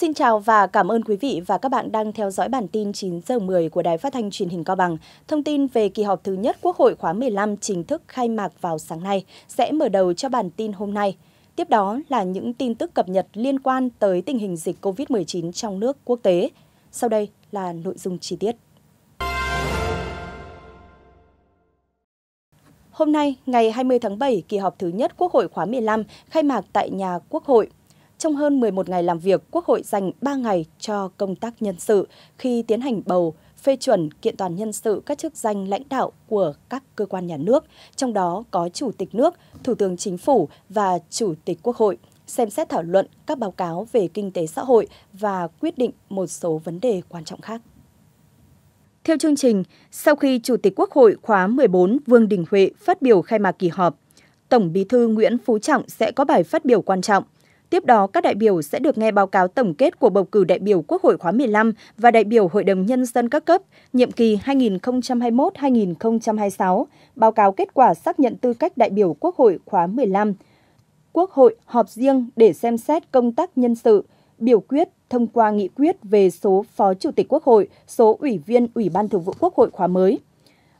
Xin chào và cảm ơn quý vị và các bạn đang theo dõi bản tin 9 giờ 10 của Đài Phát thanh Truyền hình Cao Bằng. Thông tin về kỳ họp thứ nhất Quốc hội khóa 15 chính thức khai mạc vào sáng nay sẽ mở đầu cho bản tin hôm nay. Tiếp đó là những tin tức cập nhật liên quan tới tình hình dịch COVID-19 trong nước quốc tế. Sau đây là nội dung chi tiết. Hôm nay, ngày 20 tháng 7, kỳ họp thứ nhất Quốc hội khóa 15 khai mạc tại nhà Quốc hội. Trong hơn 11 ngày làm việc, Quốc hội dành 3 ngày cho công tác nhân sự khi tiến hành bầu, phê chuẩn kiện toàn nhân sự các chức danh lãnh đạo của các cơ quan nhà nước, trong đó có Chủ tịch nước, Thủ tướng Chính phủ và Chủ tịch Quốc hội, xem xét thảo luận các báo cáo về kinh tế xã hội và quyết định một số vấn đề quan trọng khác. Theo chương trình, sau khi Chủ tịch Quốc hội khóa 14 Vương Đình Huệ phát biểu khai mạc kỳ họp, Tổng Bí thư Nguyễn Phú Trọng sẽ có bài phát biểu quan trọng – Tiếp đó, các đại biểu sẽ được nghe báo cáo tổng kết của bầu cử đại biểu Quốc hội khóa 15 và đại biểu Hội đồng Nhân dân các cấp, nhiệm kỳ 2021-2026, báo cáo kết quả xác nhận tư cách đại biểu Quốc hội khóa 15. Quốc hội họp riêng để xem xét công tác nhân sự, biểu quyết thông qua nghị quyết về số Phó Chủ tịch Quốc hội, số Ủy viên Ủy ban Thường vụ Quốc hội khóa mới.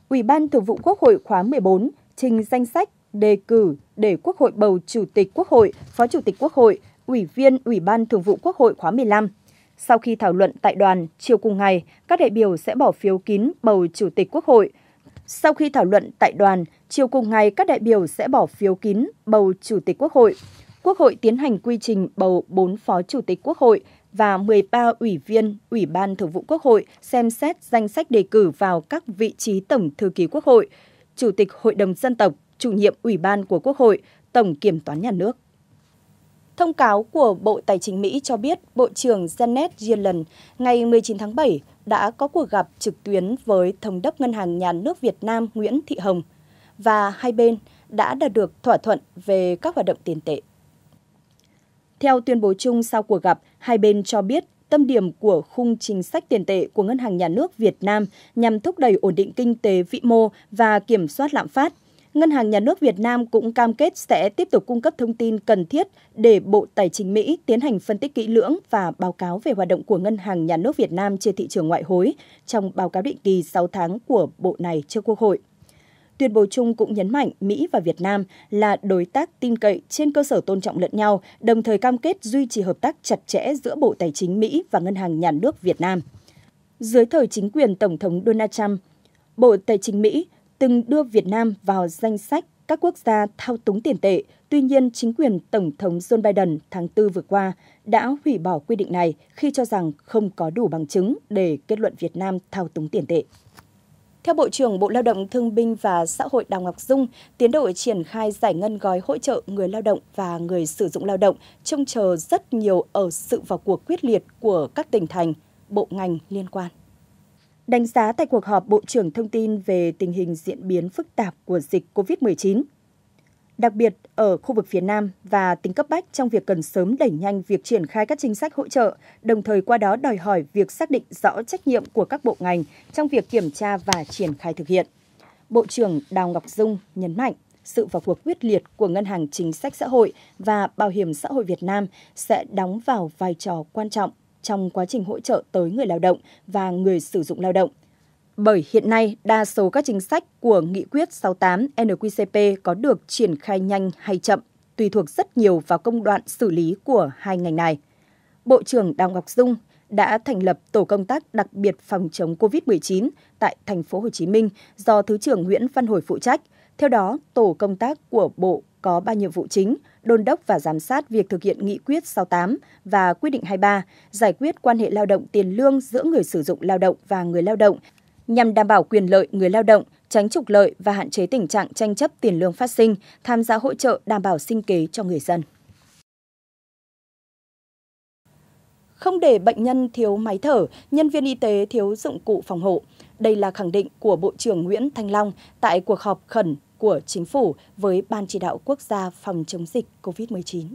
Ủy ban Thường vụ Quốc hội khóa 14 trình danh sách đề cử để Quốc hội bầu Chủ tịch Quốc hội, Phó Chủ tịch Quốc hội, Ủy viên Ủy ban Thường vụ Quốc hội khóa 15. Sau khi thảo luận tại đoàn, chiều cùng ngày, các đại biểu sẽ bỏ phiếu kín bầu Chủ tịch Quốc hội. Sau khi thảo luận tại đoàn, chiều cùng ngày các đại biểu sẽ bỏ phiếu kín bầu Chủ tịch Quốc hội. Quốc hội tiến hành quy trình bầu 4 Phó Chủ tịch Quốc hội và 13 ủy viên Ủy ban Thường vụ Quốc hội xem xét danh sách đề cử vào các vị trí Tổng Thư ký Quốc hội, Chủ tịch Hội đồng Dân tộc chủ nhiệm Ủy ban của Quốc hội, Tổng Kiểm toán Nhà nước. Thông cáo của Bộ Tài chính Mỹ cho biết Bộ trưởng Janet Yellen ngày 19 tháng 7 đã có cuộc gặp trực tuyến với Thống đốc Ngân hàng Nhà nước Việt Nam Nguyễn Thị Hồng và hai bên đã đạt được thỏa thuận về các hoạt động tiền tệ. Theo tuyên bố chung sau cuộc gặp, hai bên cho biết tâm điểm của khung chính sách tiền tệ của Ngân hàng Nhà nước Việt Nam nhằm thúc đẩy ổn định kinh tế vĩ mô và kiểm soát lạm phát – Ngân hàng Nhà nước Việt Nam cũng cam kết sẽ tiếp tục cung cấp thông tin cần thiết để Bộ Tài chính Mỹ tiến hành phân tích kỹ lưỡng và báo cáo về hoạt động của Ngân hàng Nhà nước Việt Nam trên thị trường ngoại hối trong báo cáo định kỳ 6 tháng của Bộ này trước Quốc hội. Tuyên bố chung cũng nhấn mạnh Mỹ và Việt Nam là đối tác tin cậy trên cơ sở tôn trọng lẫn nhau, đồng thời cam kết duy trì hợp tác chặt chẽ giữa Bộ Tài chính Mỹ và Ngân hàng Nhà nước Việt Nam. Dưới thời chính quyền Tổng thống Donald Trump, Bộ Tài chính Mỹ từng đưa Việt Nam vào danh sách các quốc gia thao túng tiền tệ. Tuy nhiên, chính quyền Tổng thống Joe Biden tháng 4 vừa qua đã hủy bỏ quy định này khi cho rằng không có đủ bằng chứng để kết luận Việt Nam thao túng tiền tệ. Theo Bộ trưởng Bộ Lao động Thương binh và Xã hội Đào Ngọc Dung, tiến độ triển khai giải ngân gói hỗ trợ người lao động và người sử dụng lao động trông chờ rất nhiều ở sự vào cuộc quyết liệt của các tỉnh thành, bộ ngành liên quan đánh giá tại cuộc họp Bộ trưởng Thông tin về tình hình diễn biến phức tạp của dịch COVID-19. Đặc biệt ở khu vực phía Nam và tính cấp bách trong việc cần sớm đẩy nhanh việc triển khai các chính sách hỗ trợ, đồng thời qua đó đòi hỏi việc xác định rõ trách nhiệm của các bộ ngành trong việc kiểm tra và triển khai thực hiện. Bộ trưởng Đào Ngọc Dung nhấn mạnh sự vào cuộc quyết liệt của Ngân hàng Chính sách Xã hội và Bảo hiểm xã hội Việt Nam sẽ đóng vào vai trò quan trọng trong quá trình hỗ trợ tới người lao động và người sử dụng lao động. Bởi hiện nay, đa số các chính sách của Nghị quyết 68 NQCP có được triển khai nhanh hay chậm, tùy thuộc rất nhiều vào công đoạn xử lý của hai ngành này. Bộ trưởng Đào Ngọc Dung đã thành lập tổ công tác đặc biệt phòng chống COVID-19 tại thành phố Hồ Chí Minh do Thứ trưởng Nguyễn Văn Hồi phụ trách. Theo đó, tổ công tác của Bộ có ba nhiệm vụ chính, đôn đốc và giám sát việc thực hiện nghị quyết 68 và quy định 23, giải quyết quan hệ lao động tiền lương giữa người sử dụng lao động và người lao động nhằm đảm bảo quyền lợi người lao động, tránh trục lợi và hạn chế tình trạng tranh chấp tiền lương phát sinh, tham gia hỗ trợ đảm bảo sinh kế cho người dân. Không để bệnh nhân thiếu máy thở, nhân viên y tế thiếu dụng cụ phòng hộ. Đây là khẳng định của Bộ trưởng Nguyễn Thanh Long tại cuộc họp khẩn của chính phủ với Ban chỉ đạo quốc gia phòng chống dịch COVID-19.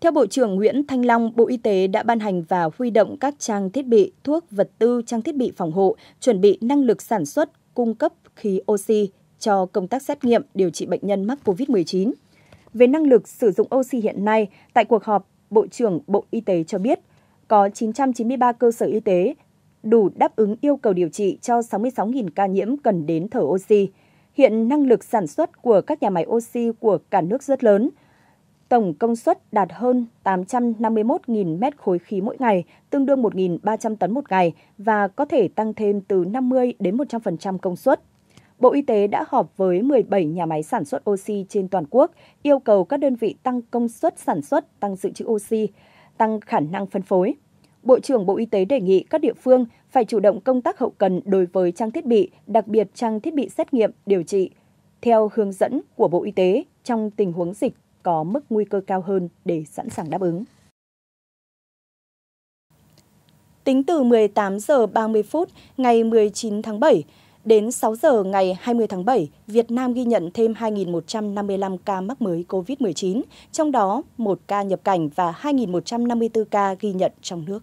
Theo Bộ trưởng Nguyễn Thanh Long, Bộ Y tế đã ban hành và huy động các trang thiết bị, thuốc, vật tư, trang thiết bị phòng hộ, chuẩn bị năng lực sản xuất, cung cấp khí oxy cho công tác xét nghiệm điều trị bệnh nhân mắc COVID-19. Về năng lực sử dụng oxy hiện nay, tại cuộc họp, Bộ trưởng Bộ Y tế cho biết có 993 cơ sở y tế đủ đáp ứng yêu cầu điều trị cho 66.000 ca nhiễm cần đến thở oxy hiện năng lực sản xuất của các nhà máy oxy của cả nước rất lớn. Tổng công suất đạt hơn 851.000 mét khối khí mỗi ngày, tương đương 1.300 tấn một ngày và có thể tăng thêm từ 50 đến 100% công suất. Bộ Y tế đã họp với 17 nhà máy sản xuất oxy trên toàn quốc, yêu cầu các đơn vị tăng công suất sản xuất, tăng dự trữ oxy, tăng khả năng phân phối. Bộ trưởng Bộ Y tế đề nghị các địa phương phải chủ động công tác hậu cần đối với trang thiết bị, đặc biệt trang thiết bị xét nghiệm, điều trị, theo hướng dẫn của Bộ Y tế trong tình huống dịch có mức nguy cơ cao hơn để sẵn sàng đáp ứng. Tính từ 18 giờ 30 phút ngày 19 tháng 7 đến 6 giờ ngày 20 tháng 7, Việt Nam ghi nhận thêm 2.155 ca mắc mới COVID-19, trong đó 1 ca nhập cảnh và 2.154 ca ghi nhận trong nước.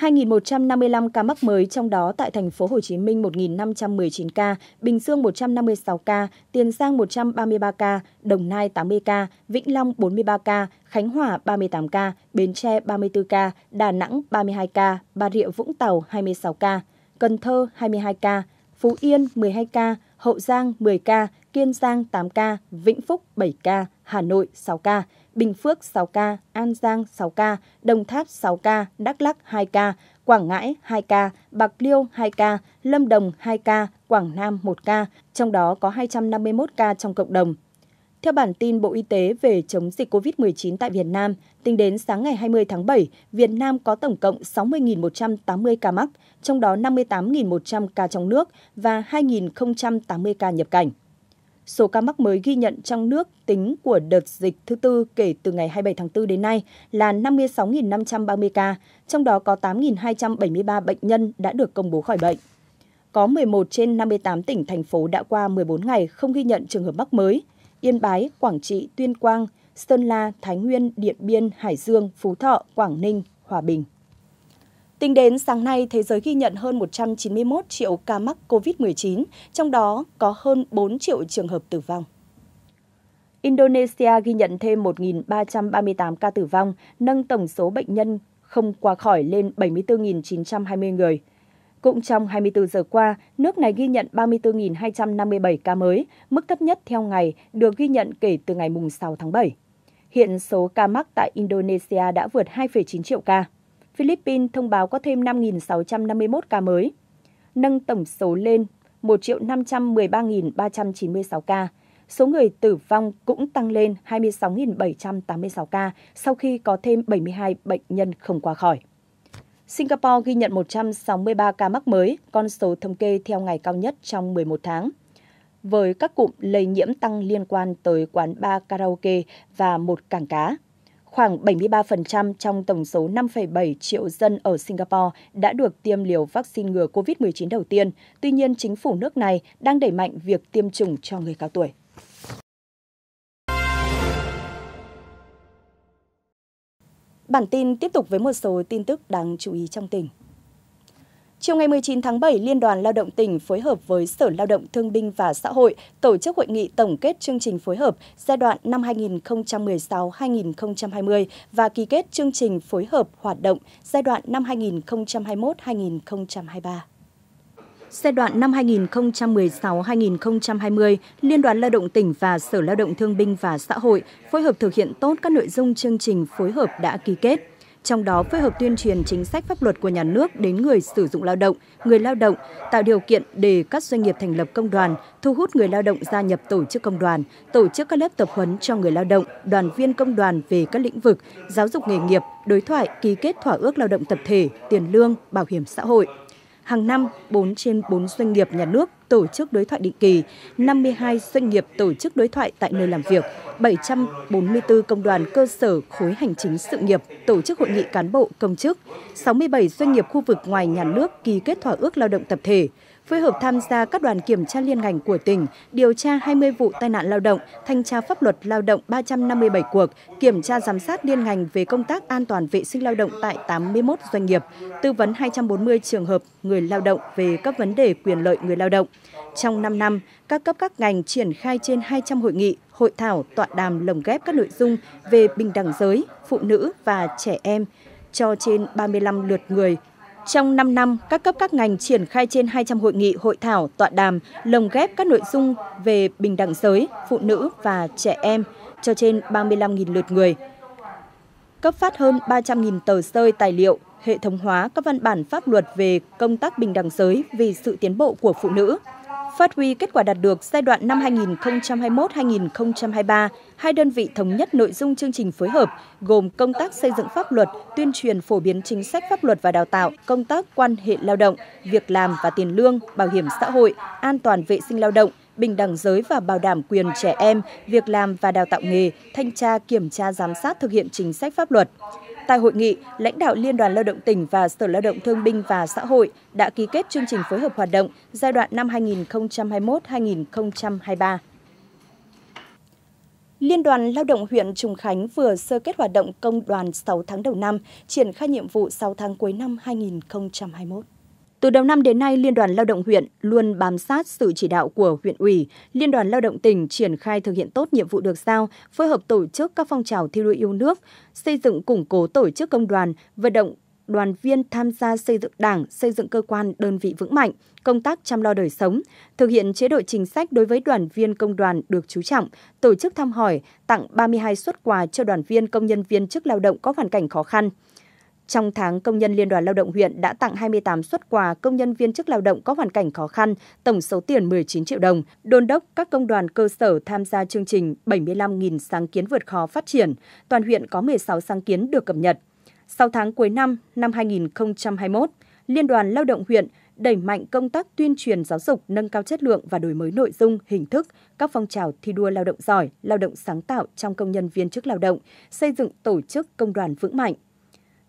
2.155 ca mắc mới trong đó tại thành phố Hồ Chí Minh 1.519 ca, Bình Dương 156 ca, Tiền Giang 133 ca, Đồng Nai 80 ca, Vĩnh Long 43 ca, Khánh Hòa 38 ca, Bến Tre 34 ca, Đà Nẵng 32 ca, Bà Rịa Vũng Tàu 26 ca, Cần Thơ 22 ca, Phú Yên 12 ca, Hậu Giang 10 ca, Kiên Giang 8 ca, Vĩnh Phúc 7 ca, Hà Nội 6 ca, Bình Phước 6 ca, An Giang 6 ca, Đồng Tháp 6 ca, Đắk Lắc 2 ca, Quảng Ngãi 2 ca, Bạc Liêu 2 ca, Lâm Đồng 2 ca, Quảng Nam 1 ca, trong đó có 251 ca trong cộng đồng. Theo bản tin Bộ Y tế về chống dịch COVID-19 tại Việt Nam, tính đến sáng ngày 20 tháng 7, Việt Nam có tổng cộng 60.180 ca mắc, trong đó 58.100 ca trong nước và 2.080 ca nhập cảnh. Số ca mắc mới ghi nhận trong nước tính của đợt dịch thứ tư kể từ ngày 27 tháng 4 đến nay là 56.530 ca, trong đó có 8.273 bệnh nhân đã được công bố khỏi bệnh. Có 11 trên 58 tỉnh, thành phố đã qua 14 ngày không ghi nhận trường hợp mắc mới. Yên Bái, Quảng Trị, Tuyên Quang, Sơn La, Thái Nguyên, Điện Biên, Hải Dương, Phú Thọ, Quảng Ninh, Hòa Bình. Tính đến sáng nay, thế giới ghi nhận hơn 191 triệu ca mắc COVID-19, trong đó có hơn 4 triệu trường hợp tử vong. Indonesia ghi nhận thêm 1.338 ca tử vong, nâng tổng số bệnh nhân không qua khỏi lên 74.920 người. Cũng trong 24 giờ qua, nước này ghi nhận 34.257 ca mới, mức thấp nhất theo ngày được ghi nhận kể từ ngày 6 tháng 7. Hiện số ca mắc tại Indonesia đã vượt 2,9 triệu ca. Philippines thông báo có thêm 5.651 ca mới, nâng tổng số lên 1.513.396 ca. Số người tử vong cũng tăng lên 26.786 ca sau khi có thêm 72 bệnh nhân không qua khỏi. Singapore ghi nhận 163 ca mắc mới, con số thống kê theo ngày cao nhất trong 11 tháng. Với các cụm lây nhiễm tăng liên quan tới quán bar karaoke và một cảng cá. Khoảng 73% trong tổng số 5,7 triệu dân ở Singapore đã được tiêm liều vaccine ngừa COVID-19 đầu tiên. Tuy nhiên, chính phủ nước này đang đẩy mạnh việc tiêm chủng cho người cao tuổi. Bản tin tiếp tục với một số tin tức đáng chú ý trong tỉnh. Chiều ngày 19 tháng 7, Liên đoàn Lao động tỉnh phối hợp với Sở Lao động Thương binh và Xã hội tổ chức hội nghị tổng kết chương trình phối hợp giai đoạn năm 2016-2020 và ký kết chương trình phối hợp hoạt động giai đoạn năm 2021-2023. Giai đoạn năm 2016-2020, Liên đoàn Lao động tỉnh và Sở Lao động Thương binh và Xã hội phối hợp thực hiện tốt các nội dung chương trình phối hợp đã ký kết trong đó phối hợp tuyên truyền chính sách pháp luật của nhà nước đến người sử dụng lao động, người lao động, tạo điều kiện để các doanh nghiệp thành lập công đoàn, thu hút người lao động gia nhập tổ chức công đoàn, tổ chức các lớp tập huấn cho người lao động, đoàn viên công đoàn về các lĩnh vực giáo dục nghề nghiệp, đối thoại, ký kết thỏa ước lao động tập thể, tiền lương, bảo hiểm xã hội. Hàng năm, 4 trên 4 doanh nghiệp nhà nước tổ chức đối thoại định kỳ, 52 doanh nghiệp tổ chức đối thoại tại nơi làm việc, 744 công đoàn cơ sở khối hành chính sự nghiệp tổ chức hội nghị cán bộ công chức, 67 doanh nghiệp khu vực ngoài nhà nước ký kết thỏa ước lao động tập thể, phối hợp tham gia các đoàn kiểm tra liên ngành của tỉnh, điều tra 20 vụ tai nạn lao động, thanh tra pháp luật lao động 357 cuộc, kiểm tra giám sát liên ngành về công tác an toàn vệ sinh lao động tại 81 doanh nghiệp, tư vấn 240 trường hợp người lao động về các vấn đề quyền lợi người lao động. Trong 5 năm, các cấp các ngành triển khai trên 200 hội nghị, hội thảo, tọa đàm lồng ghép các nội dung về bình đẳng giới, phụ nữ và trẻ em cho trên 35 lượt người trong 5 năm, các cấp các ngành triển khai trên 200 hội nghị, hội thảo, tọa đàm, lồng ghép các nội dung về bình đẳng giới, phụ nữ và trẻ em cho trên 35.000 lượt người. Cấp phát hơn 300.000 tờ rơi tài liệu, hệ thống hóa các văn bản pháp luật về công tác bình đẳng giới vì sự tiến bộ của phụ nữ. Phát huy kết quả đạt được giai đoạn năm 2021-2023, hai đơn vị thống nhất nội dung chương trình phối hợp gồm công tác xây dựng pháp luật, tuyên truyền phổ biến chính sách pháp luật và đào tạo, công tác quan hệ lao động, việc làm và tiền lương, bảo hiểm xã hội, an toàn vệ sinh lao động, bình đẳng giới và bảo đảm quyền trẻ em, việc làm và đào tạo nghề, thanh tra kiểm tra giám sát thực hiện chính sách pháp luật. Tại hội nghị, lãnh đạo Liên đoàn Lao động tỉnh và Sở Lao động Thương binh và Xã hội đã ký kết chương trình phối hợp hoạt động giai đoạn năm 2021-2023. Liên đoàn Lao động huyện Trùng Khánh vừa sơ kết hoạt động công đoàn 6 tháng đầu năm, triển khai nhiệm vụ 6 tháng cuối năm 2021. Từ đầu năm đến nay, Liên đoàn Lao động huyện luôn bám sát sự chỉ đạo của huyện ủy, Liên đoàn Lao động tỉnh triển khai thực hiện tốt nhiệm vụ được giao, phối hợp tổ chức các phong trào thi đua yêu nước, xây dựng củng cố tổ chức công đoàn, vận động đoàn viên tham gia xây dựng đảng, xây dựng cơ quan, đơn vị vững mạnh, công tác chăm lo đời sống, thực hiện chế độ chính sách đối với đoàn viên công đoàn được chú trọng, tổ chức thăm hỏi, tặng 32 suất quà cho đoàn viên công nhân viên chức lao động có hoàn cảnh khó khăn. Trong tháng, Công nhân Liên đoàn Lao động huyện đã tặng 28 xuất quà công nhân viên chức lao động có hoàn cảnh khó khăn, tổng số tiền 19 triệu đồng. Đôn đốc các công đoàn cơ sở tham gia chương trình 75.000 sáng kiến vượt khó phát triển. Toàn huyện có 16 sáng kiến được cập nhật. sau tháng cuối năm, năm 2021, Liên đoàn Lao động huyện đẩy mạnh công tác tuyên truyền giáo dục, nâng cao chất lượng và đổi mới nội dung, hình thức, các phong trào thi đua lao động giỏi, lao động sáng tạo trong công nhân viên chức lao động, xây dựng tổ chức công đoàn vững mạnh.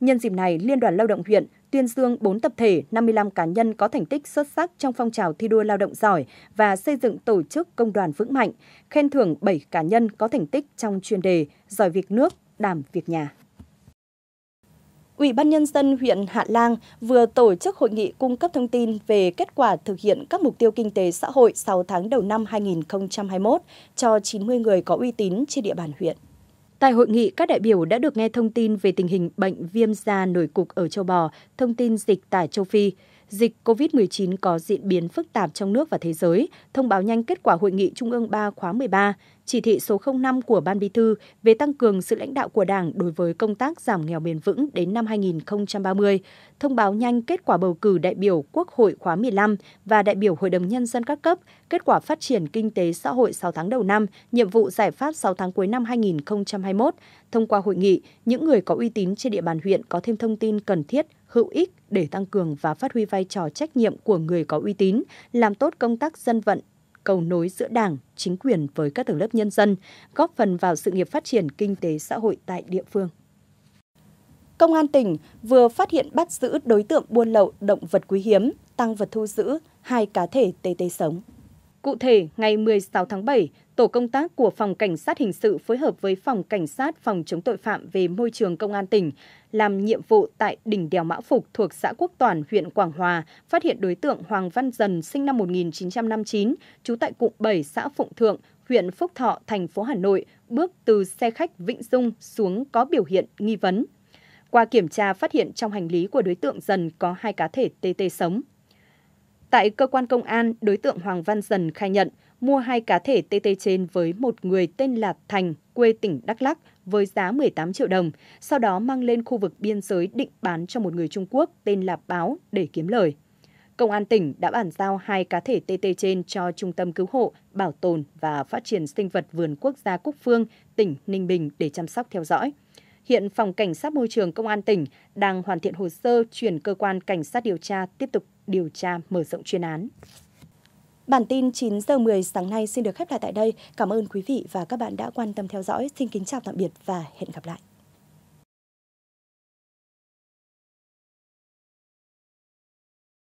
Nhân dịp này, Liên đoàn Lao động huyện tuyên dương 4 tập thể, 55 cá nhân có thành tích xuất sắc trong phong trào thi đua lao động giỏi và xây dựng tổ chức công đoàn vững mạnh, khen thưởng 7 cá nhân có thành tích trong chuyên đề giỏi việc nước, đảm việc nhà. Ủy ban Nhân dân huyện Hạ Lang vừa tổ chức hội nghị cung cấp thông tin về kết quả thực hiện các mục tiêu kinh tế xã hội 6 tháng đầu năm 2021 cho 90 người có uy tín trên địa bàn huyện. Tại hội nghị, các đại biểu đã được nghe thông tin về tình hình bệnh viêm da nổi cục ở châu bò, thông tin dịch tả châu Phi, dịch COVID-19 có diễn biến phức tạp trong nước và thế giới, thông báo nhanh kết quả Hội nghị Trung ương 3 khóa 13, chỉ thị số 05 của Ban Bí thư về tăng cường sự lãnh đạo của Đảng đối với công tác giảm nghèo bền vững đến năm 2030, thông báo nhanh kết quả bầu cử đại biểu Quốc hội khóa 15 và đại biểu Hội đồng Nhân dân các cấp, kết quả phát triển kinh tế xã hội 6 tháng đầu năm, nhiệm vụ giải pháp 6 tháng cuối năm 2021. Thông qua hội nghị, những người có uy tín trên địa bàn huyện có thêm thông tin cần thiết hữu ích để tăng cường và phát huy vai trò trách nhiệm của người có uy tín, làm tốt công tác dân vận, cầu nối giữa Đảng, chính quyền với các tầng lớp nhân dân, góp phần vào sự nghiệp phát triển kinh tế xã hội tại địa phương. Công an tỉnh vừa phát hiện bắt giữ đối tượng buôn lậu động vật quý hiếm, tăng vật thu giữ hai cá thể tê tê sống. Cụ thể, ngày 16 tháng 7, Tổ công tác của Phòng Cảnh sát Hình sự phối hợp với Phòng Cảnh sát Phòng chống tội phạm về môi trường Công an tỉnh làm nhiệm vụ tại đỉnh đèo Mã Phục thuộc xã Quốc Toàn, huyện Quảng Hòa, phát hiện đối tượng Hoàng Văn Dần sinh năm 1959, trú tại cụm 7 xã Phụng Thượng, huyện Phúc Thọ, thành phố Hà Nội, bước từ xe khách Vĩnh Dung xuống có biểu hiện nghi vấn. Qua kiểm tra phát hiện trong hành lý của đối tượng Dần có hai cá thể tê tê sống. Tại cơ quan công an, đối tượng Hoàng Văn Dần khai nhận mua hai cá thể tê tê trên với một người tên là Thành, quê tỉnh Đắk Lắc với giá 18 triệu đồng, sau đó mang lên khu vực biên giới định bán cho một người Trung Quốc tên là Báo để kiếm lời. Công an tỉnh đã bàn giao hai cá thể TT trên cho Trung tâm Cứu hộ, Bảo tồn và Phát triển Sinh vật Vườn Quốc gia Cúc Phương, tỉnh Ninh Bình để chăm sóc theo dõi. Hiện Phòng Cảnh sát Môi trường Công an tỉnh đang hoàn thiện hồ sơ chuyển cơ quan cảnh sát điều tra tiếp tục điều tra mở rộng chuyên án. Bản tin 9 giờ 10 sáng nay xin được khép lại tại đây. Cảm ơn quý vị và các bạn đã quan tâm theo dõi. Xin kính chào tạm biệt và hẹn gặp lại.